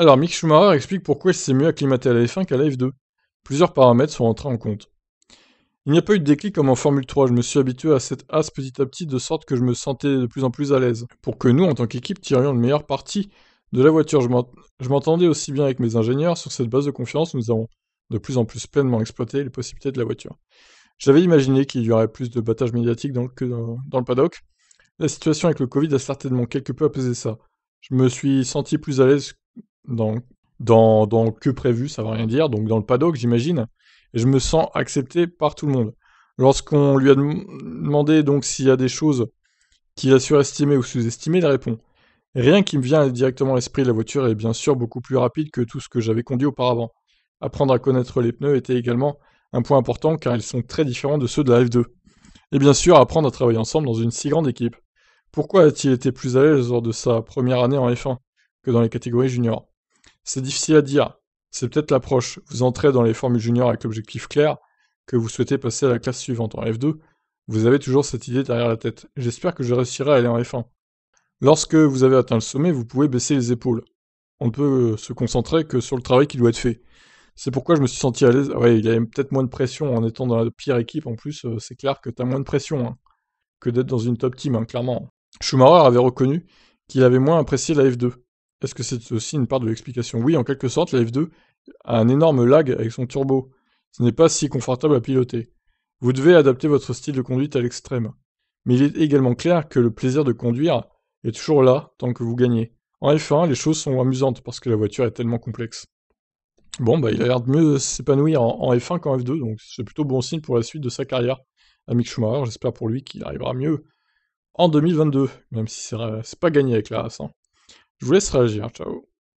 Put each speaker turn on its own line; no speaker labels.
Alors, Mick Schumacher explique pourquoi il s'est mieux acclimaté à la F1 qu'à la F2. Plusieurs paramètres sont entrés en compte. Il n'y a pas eu de déclic comme en Formule 3, je me suis habitué à cette as petit à petit de sorte que je me sentais de plus en plus à l'aise. Pour que nous, en tant qu'équipe, tirions le meilleur parti de la voiture, je m'entendais aussi bien avec mes ingénieurs, sur cette base de confiance, nous avons de plus en plus pleinement exploité les possibilités de la voiture. J'avais imaginé qu'il y aurait plus de battage médiatique dans dans, le paddock. La situation avec le Covid a certainement quelque peu apaisé ça. Je me suis senti plus à l'aise dans, dans, que prévu, ça veut rien dire, donc dans le paddock, j'imagine, et je me sens accepté par tout le monde. Lorsqu'on lui a demandé donc s'il y a des choses qu'il a surestimées ou sous-estimées, il répond Rien qui me vient directement à l'esprit, la voiture est bien sûr beaucoup plus rapide que tout ce que j'avais conduit auparavant. Apprendre à connaître les pneus était également un point important car ils sont très différents de ceux de la F2. Et bien sûr, apprendre à travailler ensemble dans une si grande équipe. Pourquoi a-t-il été plus à l'aise lors de sa première année en F1 que dans les catégories juniors c'est difficile à dire. C'est peut-être l'approche. Vous entrez dans les formules juniors avec l'objectif clair que vous souhaitez passer à la classe suivante en F2. Vous avez toujours cette idée derrière la tête. J'espère que je réussirai à aller en F1. Lorsque vous avez atteint le sommet, vous pouvez baisser les épaules. On ne peut se concentrer que sur le travail qui doit être fait. C'est pourquoi je me suis senti à l'aise. Ouais, il y avait peut-être moins de pression en étant dans la pire équipe. En plus, euh, c'est clair que tu as moins de pression hein, que d'être dans une top team, hein, clairement. Schumacher avait reconnu qu'il avait moins apprécié la F2. Est-ce que c'est aussi une part de l'explication Oui, en quelque sorte, la F2 a un énorme lag avec son turbo. Ce n'est pas si confortable à piloter. Vous devez adapter votre style de conduite à l'extrême. Mais il est également clair que le plaisir de conduire est toujours là tant que vous gagnez. En F1, les choses sont amusantes parce que la voiture est tellement complexe. Bon, bah, il a l'air de mieux s'épanouir en, F1 qu'en F2, donc c'est plutôt bon signe pour la suite de sa carrière à Mick Schumacher. J'espère pour lui qu'il arrivera mieux en 2022, même si c'est pas gagné avec la race. Je vous laisse réagir. Ciao.